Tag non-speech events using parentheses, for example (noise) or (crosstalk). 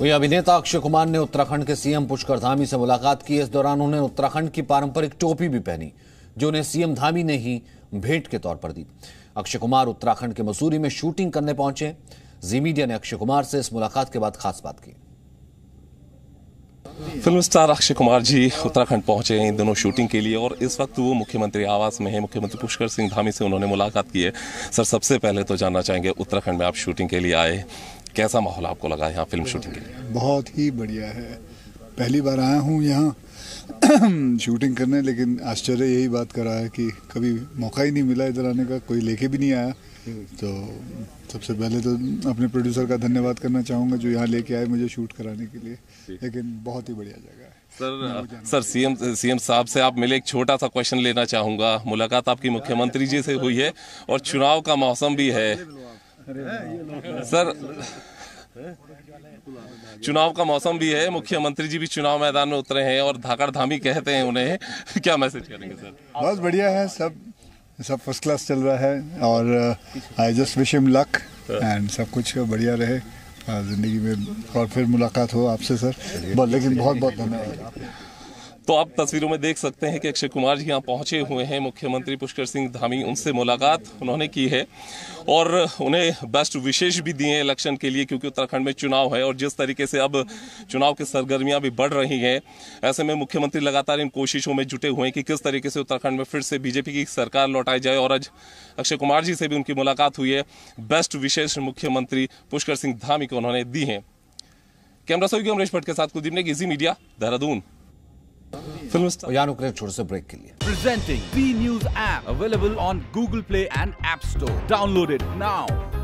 वही अभिनेता अक्षय कुमार ने उत्तराखंड के सीएम पुष्कर धामी से मुलाकात की इस दौरान उन्हें उत्तराखंड की पारंपरिक टोपी भी पहनी जो उन्हें सीएम धामी ने ही भेंट के तौर पर दी अक्षय कुमार उत्तराखंड के मसूरी में शूटिंग करने पहुंचे जी मीडिया ने अक्षय कुमार से इस मुलाकात के बाद खास बात की फिल्म स्टार अक्षय कुमार जी उत्तराखंड पहुंचे हैं इन दोनों शूटिंग के लिए और इस वक्त वो मुख्यमंत्री आवास में है मुख्यमंत्री पुष्कर सिंह धामी से उन्होंने मुलाकात की है सर सबसे पहले तो जानना चाहेंगे उत्तराखंड में आप शूटिंग के लिए आए कैसा माहौल आपको लगा यहाँ फिल्म शूटिंग के लिए बहुत ही बढ़िया है पहली बार आया हूँ यहाँ (clears throat) शूटिंग करने लेकिन आश्चर्य यही बात कर रहा है कि कभी मौका ही नहीं मिला इधर आने का कोई लेके भी नहीं आया तो सबसे पहले तो अपने प्रोड्यूसर का धन्यवाद करना चाहूँगा जो यहाँ लेके आए मुझे शूट कराने के लिए लेकिन बहुत ही बढ़िया जगह है सर सर सीएम सीएम साहब से आप मिले एक छोटा सा क्वेश्चन लेना चाहूँगा मुलाकात आपकी मुख्यमंत्री जी से हुई है और चुनाव का मौसम भी है सर चुनाव का मौसम भी है मुख्यमंत्री जी भी चुनाव मैदान में उतरे हैं और धाकड़ धामी कहते हैं उन्हें (laughs) क्या मैसेज करेंगे सर बहुत बढ़िया है सब सब फर्स्ट क्लास चल रहा है और I just wish him luck and सब कुछ बढ़िया रहे ज़िंदगी में और फिर मुलाकात हो आपसे सर लेकिन बहुत बहुत धन्यवाद तो आप तस्वीरों में देख सकते हैं कि अक्षय कुमार जी यहाँ पहुंचे हुए हैं मुख्यमंत्री पुष्कर सिंह धामी उनसे मुलाकात उन्होंने की है और उन्हें बेस्ट विशेष भी दिए हैं इलेक्शन के लिए क्योंकि उत्तराखंड में चुनाव है और जिस तरीके से अब चुनाव की सरगर्मियां भी बढ़ रही हैं ऐसे में मुख्यमंत्री लगातार इन कोशिशों में जुटे हुए हैं कि किस तरीके से उत्तराखंड में फिर से बीजेपी की सरकार लौटाई जाए और आज अक्षय कुमार जी से भी उनकी मुलाकात हुई है बेस्ट विशेष मुख्यमंत्री पुष्कर सिंह धामी को उन्होंने दी है कैमरा सहयोगी अमरेश भट्ट के साथ कुलदीप ने easy media Dehradun film star यान उकरे छोड़ से ब्रेक के लिए presenting B News app available on Google Play and app store downloaded now